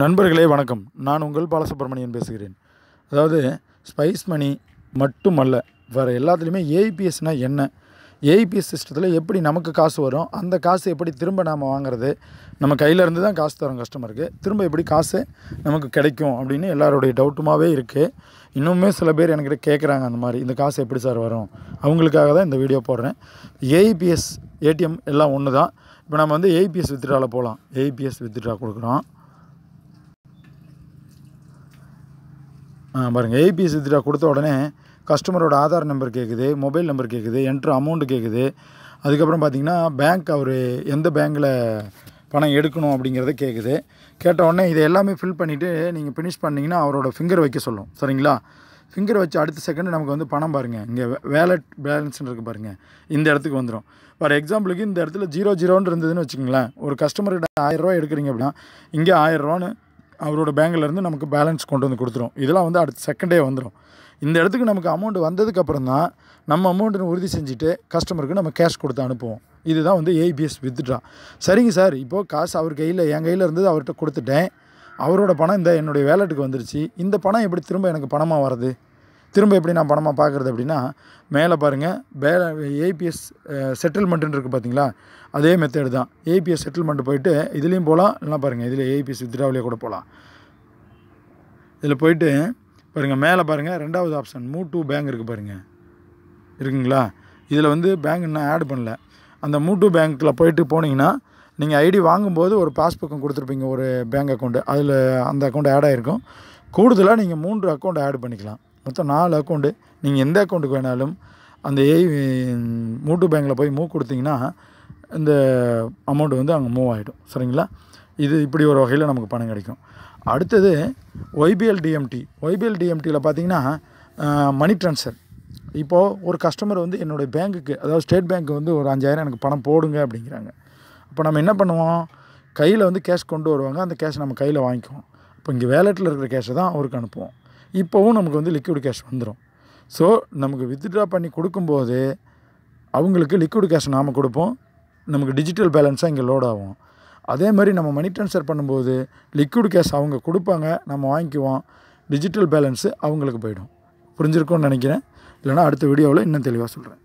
நண்பர்களே வணக்கம் நான் உங்கள் பாலசுப்ரமணியன் பேசுகிறேன் அதாவது ஸ்பைஸ் மணி மட்டுமல்ல வேறு எல்லாத்துலேயுமே ஏஐபிஎஸ்னால் என்ன ஏஐபிஎஸ் சிஸ்டத்தில் எப்படி நமக்கு காசு வரும் அந்த காசு எப்படி திரும்ப நாம் வாங்குறது நம்ம கையிலேருந்து தான் காசு தரோம் கஸ்டமருக்கு திரும்ப எப்படி காசு நமக்கு கிடைக்கும் அப்படின்னு எல்லாருடைய டவுட்டுமாகவே இருக்குது இன்னுமே சில பேர் என்கிட்ட கேட்குறாங்க அந்த மாதிரி இந்த காசு எப்படி சார் வரும் அவங்களுக்காக தான் இந்த வீடியோ போடுறேன் ஏஐபிஎஸ் ஏடிஎம் எல்லாம் ஒன்று தான் இப்போ நம்ம வந்து ஏபிஎஸ் வித்ட்ராவில் போகலாம் ஏஐபிஎஸ் வித்ட்ரா கொடுக்குறோம் பாருங்கள் ஏபிஎஸ் வித்ட்ரா கொடுத்த உடனே கஸ்டமரோட ஆதார் நம்பர் கேட்குது மொபைல் நம்பர் கேட்குது என்ட்ரு அமௌண்ட்டு கேட்குது அதுக்கப்புறம் பார்த்திங்கன்னா பேங்க் அவர் எந்த பேங்க்கில் பணம் எடுக்கணும் அப்படிங்கிறத கேட்குது கேட்ட உடனே இதை எல்லாமே ஃபில் பண்ணிவிட்டு நீங்கள் ஃபினிஷ் பண்ணிங்கன்னா அவரோட ஃபிங்கர் வைக்க சொல்லும் சரிங்களா ஃபிங்கர் வச்சு அடுத்த செகண்ட் நமக்கு வந்து பணம் பாருங்கள் இங்கே வேலட் பேலன்ஸ்னு இருக்குது பாருங்கள் இந்த இடத்துக்கு வந்துடும் ஃபார் எக்ஸாம்பிளுக்கு இந்த இடத்துல ஜீரோ ஜீரோன்னு இருந்ததுன்னு வச்சுக்கோங்களேன் ஒரு கஸ்டமர்கிட்ட ஆயிரரூவா எடுக்கிறீங்க அப்படின்னா இங்கே ஆயிரரூவான்னு அவரோட பேங்க்லேருந்து நமக்கு பேலன்ஸ் கொண்டு வந்து கொடுத்துரும் இதெல்லாம் வந்து அடுத்த செகண்ட் டே வந்துடும் இந்த இடத்துக்கு நமக்கு அமௌண்ட் வந்ததுக்கப்புறம் தான் நம்ம அமௌண்ட்டுன்னு உறுதி செஞ்சுட்டு கஸ்டமருக்கு நம்ம கேஷ் கொடுத்து அனுப்புவோம் இதுதான் வந்து ஏபிஎஸ் வித்ட்ரா சரிங்க சார் இப்போது காசு அவர் கையில் என் கையில் இருந்தது அவர்கிட்ட கொடுத்துட்டேன் அவரோட பணம் இந்த என்னுடைய வேலெட்டுக்கு வந்துருச்சு இந்த பணம் எப்படி திரும்ப எனக்கு பணமாக வர்றது திரும்ப எப்படி நான் பணமாக பார்க்குறது அப்படின்னா மேலே பாருங்கள் வேலை ஏபிஎஸ் செட்டில்மெண்ட்டுன்னு இருக்குது பார்த்தீங்களா அதே மெத்தேடு தான் ஏபிஎஸ் செட்டில்மெண்ட் போயிட்டு இதுலேயும் போகலாம் இல்லைனா பாருங்கள் இதில் ஏபிஎஸ் வித்ராவிலே கூட போகலாம் இதில் போயிட்டு பாருங்கள் மேலே பாருங்கள் ரெண்டாவது ஆப்ஷன் மூ டூ பேங்க் இருக்குது பாருங்கள் இருக்குங்களா இதில் வந்து பேங்க் இன்னும் ஆட் பண்ணல அந்த மூட்டு பேங்க்கில் போயிட்டு போனீங்கன்னா நீங்கள் ஐடி வாங்கும்போது ஒரு பாஸ்புக்கும் கொடுத்துருப்பீங்க ஒரு பேங்க் அக்கௌண்ட்டு அதில் அந்த அக்கௌண்ட் ஆட் ஆகிருக்கும் கூடுதலாக நீங்கள் மூன்று அக்கௌண்ட் ஆட் பண்ணிக்கலாம் மொத்தம் நாலு அக்கௌண்ட்டு நீங்கள் எந்த அக்கௌண்ட்டுக்கு வேணாலும் அந்த ஏ மூட்டு பேங்க்கில் போய் மூவ் கொடுத்தீங்கன்னா இந்த அமௌண்ட்டு வந்து அங்கே மூவ் ஆகிடும் சரிங்களா இது இப்படி ஒரு வகையில் நமக்கு பணம் கிடைக்கும் அடுத்தது ஒய்பிஎல் டிஎம்டி ஒய்பிஎல் டிஎம்டியில் பார்த்தீங்கன்னா மணி ட்ரான்ஸ்ஃபர் இப்போது ஒரு கஸ்டமர் வந்து என்னுடைய பேங்க்குக்கு அதாவது ஸ்டேட் பேங்க்கு வந்து ஒரு அஞ்சாயிரம் எனக்கு பணம் போடுங்க அப்படிங்கிறாங்க அப்போ நம்ம என்ன பண்ணுவோம் கையில் வந்து கேஷ் கொண்டு வருவாங்க அந்த கேஷ் நம்ம கையில் வாங்கிக்குவோம் இப்போ இங்கே வேலெட்டில் இருக்கிற கேஷை தான் அவருக்கு அனுப்புவோம் இப்போவும் நமக்கு வந்து லிக்விட் கேஷ் வந்துடும் ஸோ நமக்கு வித்ட்ரா பண்ணி கொடுக்கும்போது அவங்களுக்கு லிக்விட் கேஷ் நாம் கொடுப்போம் நமக்கு டிஜிட்டல் பேலன்ஸாக இங்கே லோட் ஆகும் அதே மாதிரி நம்ம மணி ட்ரான்ஸ்ஃபர் பண்ணும்போது லிக்விட் கேஷ் அவங்க கொடுப்பாங்க நம்ம வாங்கிக்குவோம் டிஜிட்டல் பேலன்ஸு அவங்களுக்கு போயிடும் புரிஞ்சிருக்கும்னு நினைக்கிறேன் இல்லைனா அடுத்த வீடியோவில் இன்னும் தெளிவாக சொல்கிறேன்